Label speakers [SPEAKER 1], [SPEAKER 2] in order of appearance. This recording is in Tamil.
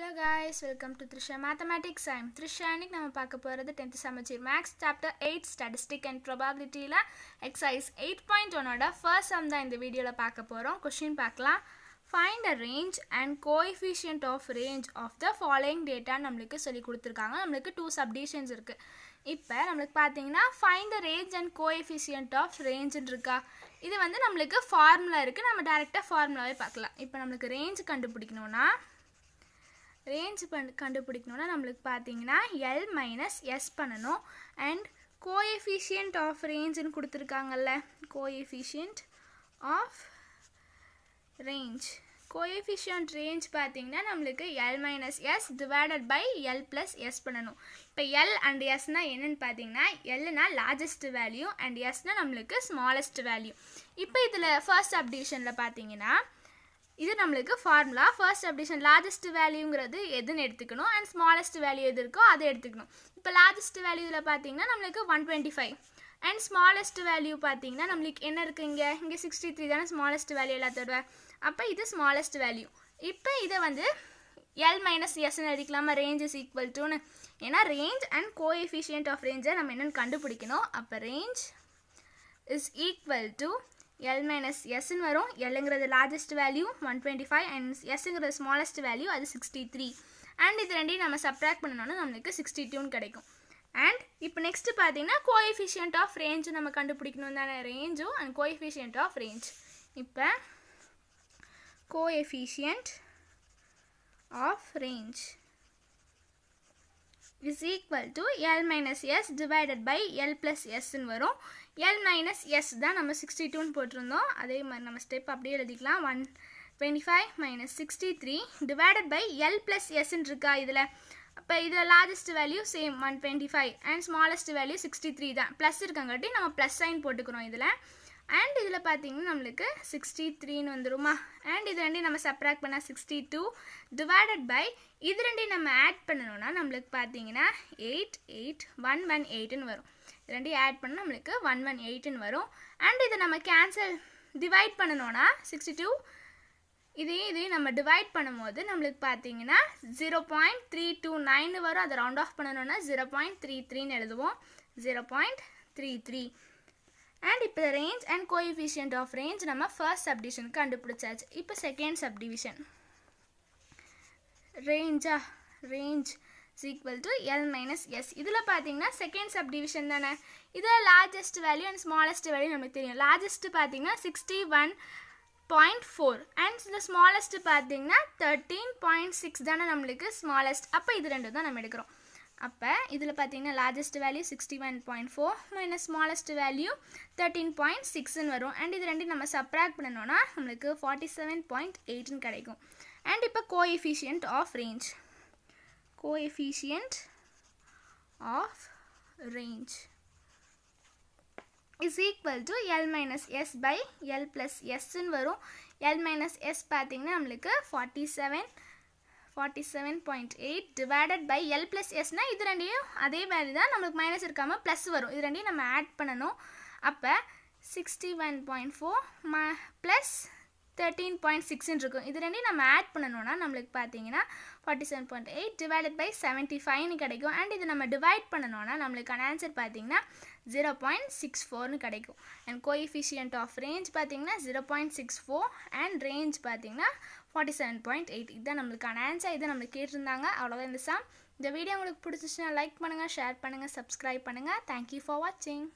[SPEAKER 1] hello guys welcome to Trisha mathematics I'm Trisha இன்னைக்கு நம்ம பார்க்க போகிறது tenth Samacheer maths chapter eight statistic and ப்ரொபாபிலிட்டியில் எக்ஸசைஸ் எயிட் பாயிண்ட் ஒன்னோட ஃபர்ஸ்ட் சம் தான் இந்த வீடியோவில் பார்க்க போகிறோம் கொஷின் பார்க்கலாம் find a range and coefficient of range of the following data நம்மளுக்கு சொல்லி கொடுத்துருக்காங்க நம்மளுக்கு டூ சப்டிஷன்ஸ் இருக்குது இப்போ நம்மளுக்கு பார்த்தீங்கன்னா find the range and coefficient of ரேஞ்சுன்னு இருக்கா இது வந்து நம்மளுக்கு ஃபார்முலா இருக்குது நம்ம டேரெக்டாக ஃபார்முலாவே பார்க்கலாம் இப்போ நம்மளுக்கு ரேஞ்ச் கண்டுபிடிக்கணும்னா ரேஞ்ச் பண் கண்டுபிடிக்கணுன்னா நம்மளுக்கு பார்த்தீங்கன்னா எல் மைனஸ் எஸ் பண்ணணும் அண்ட் கோஎஃபிஷியன்ட் ஆஃப் ரேஞ்சுன்னு கொடுத்துருக்காங்கல்ல coefficient of range coefficient range பார்த்தீங்கன்னா நம்மளுக்கு L minus S divided by L plus S பண்ணணும் இப்போ எல் அண்ட் எஸ்னால் என்னென்னு பார்த்தீங்கன்னா எல்னா லார்ஜஸ்ட் வேல்யூ அண்ட் எஸ்னால் நம்மளுக்கு ஸ்மாலஸ்ட் வேல்யூ இப்போ இதில் ஃபர்ஸ்ட் அப்டிஷனில் பார்த்தீங்கன்னா இது நம்மளுக்கு ஃபார்முலா ஃபர்ஸ்ட் அப்டிஷன் லார்ஜஸ்ட் வேல்யூங்கிறது எதுன்னு எடுத்துக்கணும் அண்ட் ஸ்மாலஸ்ட் வேல்யூ எது இருக்கோ அதை எடுத்துக்கணும் இப்போ லார்ஜஸ்ட் வேல்யூவில் பார்த்தீங்கன்னா நம்மளுக்கு one twenty five and smallest value பார்த்தீங்கன்னா நம்மளுக்கு என்ன இருக்குது இங்கே இங்கே சிக்ஸ்டி த்ரீ தானே ஸ்மாலஸ்ட் வேல்யூ எல்லாத்தோட அப்போ இது ஸ்மாலஸ்ட் வேல்யூ இப்போ இதை வந்து எல் மைனஸ் எஸ்ன்னு அடிக்கலாமா ரேஞ்ச் இஸ் ஈக்குவல் டுன்னு ஏன்னா ரேஞ்ச் அண்ட் கோஎஃபிஷியன்ட் ஆஃப் ரேஞ்சை நம்ம என்னென்னு கண்டுபிடிக்கணும் அப்போ range is equal to L minus எஸ்ன்னு வரும் எல்லுங்கிறது largest value one twenty five and எஸ்ஸுங்கிறது ஸ்மாலஸ்ட் வேல்யூ அது சிக்ஸ்டி த்ரீ அண்ட் இது ரெண்டையும் நம்ம சப்ராக்ட் பண்ணணும்னா நம்மளுக்கு சிக்ஸ்டி டூன்னு கிடைக்கும் அண்ட் இப்போ நெக்ஸ்ட்டு பார்த்தீங்கன்னா கோஎஃபிஷியன்ட் ஆஃப் ரேஞ்சு நம்ம கண்டுபிடிக்கணும் தானே ரேஞ்சும் அண்ட் கோஎஃபிஷியன்ட் ஆஃப் ரேஞ்ச் இப்போ coefficient of range is equal to L minus S divided by L plus எஸ்ன்னு வரும் எல் மைனஸ் எஸ் தான் நம்ம சிக்ஸ்டி டூன்னு போட்டிருந்தோம் அதே மாதிரி நம்ம ஸ்டெப் அப்படியே எழுதிக்கலாம் one twenty five minus sixty three divided by L plus எஸ்ன்னு இருக்கா இதில் அப்போ இதில் largest value same one twenty five and smallest value sixty three தான் ப்ளஸ் இருக்கங்காட்டி நம்ம ப்ளஸ் சைன் போட்டுக்கிறோம் இதில் அண்ட் இதில் பார்த்தீங்கன்னா நம்மளுக்கு சிக்ஸ்டி த்ரீன்னு வந்துருமா அண்ட் இது ரெண்டையும் நம்ம சப்ராக்ட் பண்ணால் சிக்ஸ்டி டூ டிவைடட் பை இது ரெண்டையும் நம்ம ஆட் பண்ணணும்னா நம்மளுக்கு பார்த்தீங்கன்னா எயிட் எயிட் ஒன் ஒன் எயிட்டுன்னு வரும் இது ரெண்டையும் ஆட் பண்ணால் நம்மளுக்கு ஒன் ஒன் எயிட்டுன்னு வரும் அண்ட் இதை நம்ம கேன்சல் டிவைட் பண்ணணும்னா சிக்ஸ்டி டூ இதையும் இதையும் நம்ம டிவைட் பண்ணும்போது நம்மளுக்கு பார்த்தீங்கன்னா zero point three two nine வரும் அதை ரவுண்ட் ஆஃப் பண்ணணும்னா ஜீரோ பாயிண்ட் த்ரீ த்ரீன்னு எழுதுவோம் zero point three three and இப்போ range and coefficient of range நம்ம ஃபர்ஸ்ட் சப்டிவிஷன் கண்டுபிடிச்சாச்சு இப்போ செகண்ட் சப்டிவிஷன் ரேஞ்சா range is equal to L minus S இதில் பார்த்தீங்கன்னா செகண்ட் சப்டிவிஷன் தானே இதில் largest value and smallest value நமக்கு தெரியும் லார்ஜஸ்ட் பார்த்தீங்கன்னா sixty one point four and இந்த ஸ்மாலஸ்ட் பார்த்தீங்கன்னா தேர்ட்டீன் பாயிண்ட் சிக்ஸ் தானே நம்மளுக்கு ஸ்மாலஸ்ட் அப்போ இது ரெண்டு தான் நம்ம எடுக்கிறோம் அப்போ இதில் பார்த்தீங்கன்னா largest value sixty one point four minus smallest value thirteen point சிக்ஸ்னு வரும் அண்ட் இது ரெண்டு நம்ம சப்ராக்ட் பண்ணணும்னா நம்மளுக்கு ஃபார்ட்டி செவன் பாயிண்ட் எயிட்னு கிடைக்கும் அண்ட் இப்போ coefficient of range coefficient of range is equal to L minus S by L plus S வரும் எல் மைனஸ் எஸ் பார்த்தீங்கன்னா நம்மளுக்கு forty seven forty seven point eight divided by L plus எஸ்னால் இது ரெண்டையும் அதே மாதிரி தான் நம்மளுக்கு மைனஸ் இருக்காமல் ப்ளஸ் வரும் இது ரெண்டையும் நம்ம ஆட் பண்ணணும் அப்போ சிக்ஸ்டி ஒன் பாயிண்ட் ஃபோர் ம ப்ளஸ் தேர்ட்டீன் பாயிண்ட் சிக்ஸ்னு இருக்கும் இது ரெண்டையும் நம்ம ஆட் பண்ணணும்னா நம்மளுக்கு பார்த்தீங்கன்னா forty seven point eight divided by seventy ஃபைவ்னு கிடைக்கும் அண்ட் இது நம்ம டிவைட் பண்ணணும்னா நம்மளுக்கான ஆன்சர் பார்த்தீங்கன்னா ஜீரோ பாயிண்ட் சிக்ஸ் ஃபோர்னு கிடைக்கும் அண்ட் கோஎஃபிஷியன்ட் ஆஃப் ரேஞ்ச் பார்த்தீங்கன்னா zero point six four and range பார்த்தீங்கன்னா ஃபார்ட்டி செவன் பாயிண்ட் எயிட் இதுதான் நம்மளுக்கான ஆன்சர் இதை நம்மளுக்கு கேட்டிருந்தாங்க அவ்வளோதான் இந்த சாம் இந்த வீடியோ உங்களுக்கு பிடிச்சிச்சுன்னா லைக் பண்ணுங்கள் ஷேர் பண்ணுங்கள் சப்ஸ்கிரைப் பண்ணுங்கள் தேங்க்யூ ஃபார் வாட்சிங்